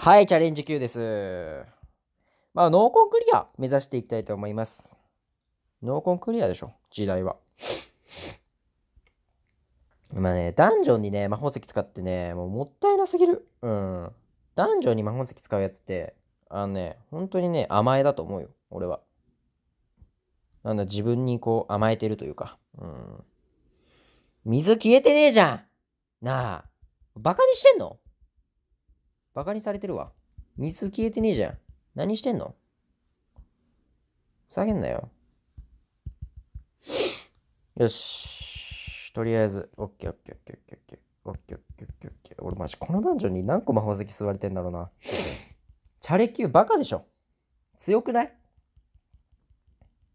はい、チャレンジ Q です。まあ、ノーコンクリア目指していきたいと思います。ノーコンクリアでしょ、時代は。まあね、ダンジョンにね、魔法石使ってね、もうもったいなすぎる。うん。ダンジョンに魔法石使うやつって、あのね、本当にね、甘えだと思うよ、俺は。なんだ、自分にこう甘えてるというか。うん。水消えてねえじゃんなあ、バカにしてんのバカにされてるわ。水消えてねえじゃん。何してんの下げんなよ。よし。とりあえず、オッケーオッケーオッケーオッケーオッケー。オッケーオッケーオッケーオッケー。俺マジこのョンに何個魔法石吸われてんだろうな。チャレ級バカでしょ。強くない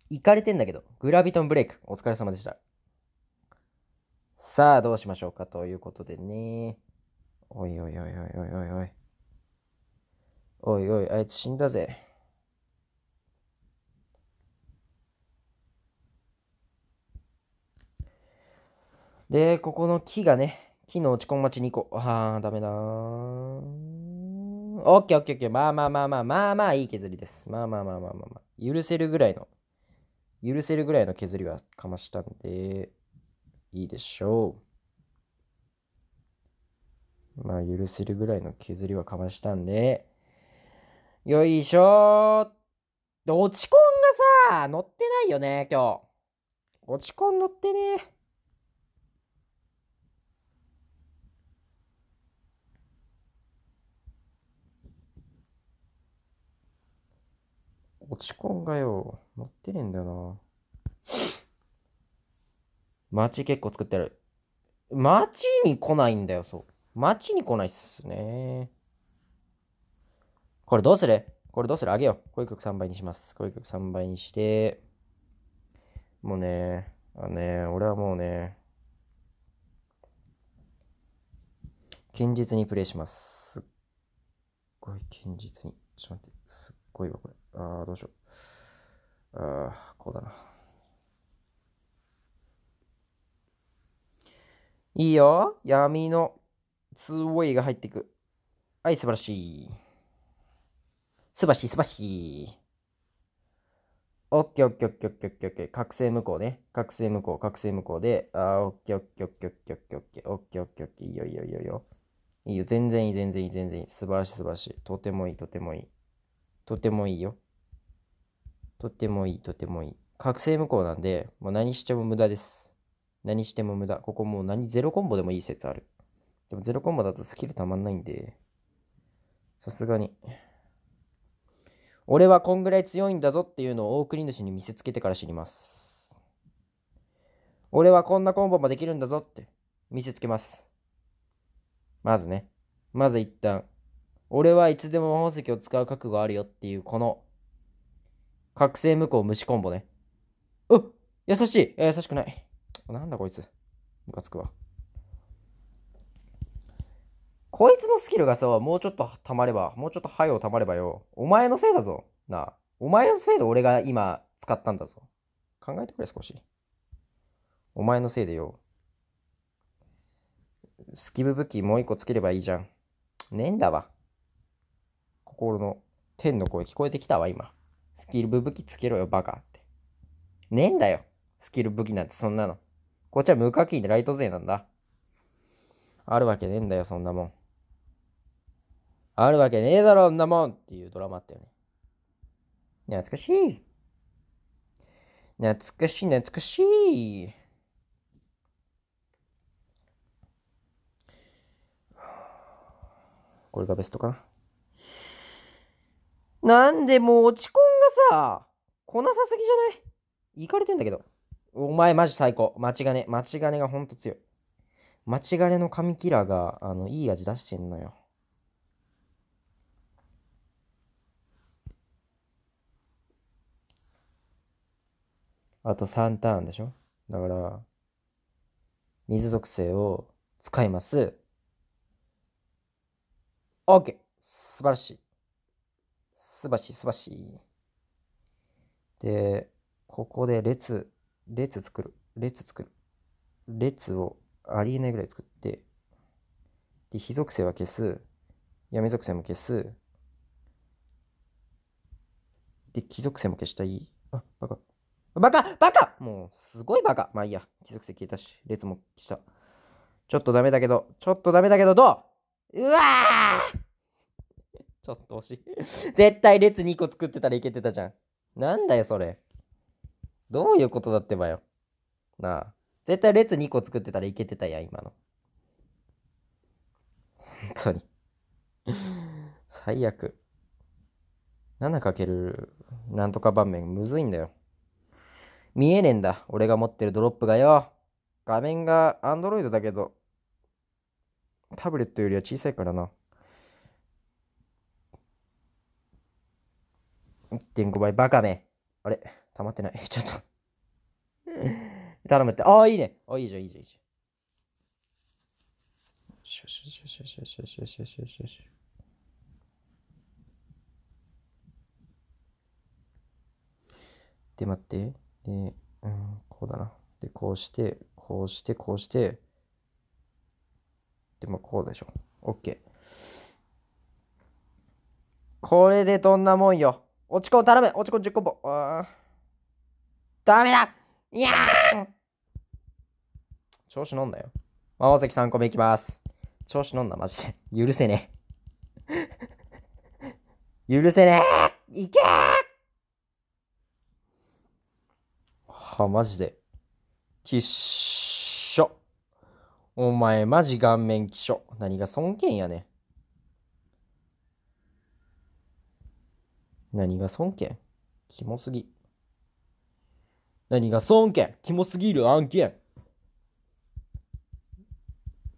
いかれてんだけど。グラビトンブレイク。お疲れ様でした。さあ、どうしましょうかということでね。おいおいおいおいおいおいおい。おいおい、あいつ死んだぜ。で、ここの木がね、木の落ち込み待ち2個。ああ、ダメだオッケーオッケーオッケー。まあまあまあまあまあまあいい削りです。まあまあまあまあまあまあ。許せるぐらいの、許せるぐらいの削りはかましたんで、いいでしょう。まあ許せるぐらいの削りはかましたんで、よいしょで、落ち込んがさ、乗ってないよね、今日。落ち込ん乗ってね落ち込んがよ、乗ってねえんだよな。街結構作ってる。街に来ないんだよ、そう。街に来ないっすね。これどうするこれどうするあげよう。こういう曲3倍にします。こういう曲3倍にして、もうね、あね、俺はもうね、堅実にプレイします。すっごい堅実に。ちょっと待って、すっごいわ、これ。ああ、どうしよう。ああ、こうだな。いいよ。闇の2 w a イが入っていく。はい、素晴らしい。すばし、すばし。オッケーオッケーオッケーオッケーオッケーオッケー。覚醒無効ね。覚醒無効、覚醒無効で。あー、オッケーオッケーオッケーオッケーオッケーオッケーオッケーオッケー。いいよいいよいいよいいよ。いいよ。全然いい、全然いい、全然いい。素晴らしい、素晴らしい。とてもいい、とてもいい。とてもいいよ。とてもいい、とてもいい。覚醒無効なんで、もう何しても無駄です。何しても無駄。ここもう何、ゼロコンボでもいい説ある。でもゼロコンボだとスキルたまんないんで、さすがに。俺はこんぐらい強いんだぞっていうのを大国主に見せつけてから知ります。俺はこんなコンボもできるんだぞって見せつけます。まずね。まず一旦。俺はいつでも魔法石を使う覚悟あるよっていうこの覚醒無効虫コンボね。うっ優しい優しくない。なんだこいつ。ムカつくわ。こいつのスキルがさ、もうちょっと溜まれば、もうちょっと早を溜まればよ。お前のせいだぞ。なあ。お前のせいで俺が今使ったんだぞ。考えてくれ、少し。お前のせいでよ。スキル武器もう一個つければいいじゃん。ねえんだわ。心の天の声聞こえてきたわ、今。スキル武器つけろよ、バカって。ねえんだよ。スキル武器なんてそんなの。こっちは無課金でライト勢なんだ。あるわけねえんだよ、そんなもん。あるわけねえだろ、んなもんっていうドラマあったよね。懐かしい。懐かしい、懐かしい。これがベストかな。なんでもう落ちコンがさ、来なさすぎじゃないいかれてんだけど。お前マジ最高。間違ね。間違ねがほんと強い。間違ねの神キラーが、あの、いい味出してんのよ。あと3ターンでしょだから、水属性を使います。OK! 素晴らしい。素晴らしい、素晴らしい。で、ここで列、列作る。列作る。列をありえないぐらい作って、で、非属性は消す。闇属性も消す。で、貴属性も消したい。あ、バカ。バカバカもう、すごいバカまあいいや。貴族性消えたし、列も来た。ちょっとダメだけど、ちょっとダメだけど、どううわちょっと惜しい絶対列2個作ってたらいけてたじゃん。なんだよ、それ。どういうことだってばよ。なあ。絶対列2個作ってたらいけてたやん、今の。本当に最悪。7× なんとか盤面むずいんだよ。見えねえんだ。俺が持ってるドロップがよ。画面がアンドロイドだけど、タブレットよりは小さいからな。1.5倍、バカめ。あれ溜まってない。ちょっと 頼むって。ああ、いいね。あいいじゃん、いいじゃん、いいじゃん。シュシュシュシュシュシュシュシュシュシュシュ。っ待って。で、うん、こうだな。で、こうして、こうして、こうして、でもこうでしょ。OK。これでどんなもんよ。落ち込ん頼め落ち込ん10個も。あダメだいやー調子乗んなよ。魔王関3個目いきます。調子乗んな、マジで。許せねえ。許せねえいけーは、マジで。きっしょ。お前、マジ顔面きしょ。何が尊敬やね何が尊敬キモすぎ。何が尊敬キモすぎる案件。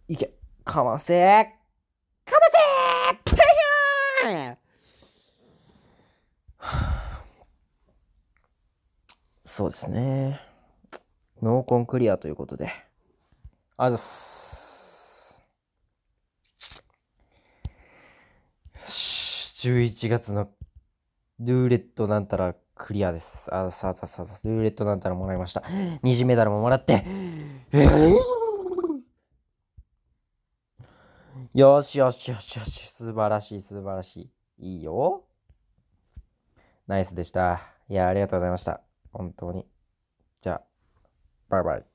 いけ、かませかませプレイヤーそうですね。ノーコンクリアということで。あざす。11月のルーレットなんたらクリアです。あさあさあさあルーレットなんたらもらいました。二次メダルももらって。えー、よしよしよしよし。素晴らしい素晴らしい。いいよ。ナイスでした。いや、ありがとうございました。本当に。じゃあ、バイバイ。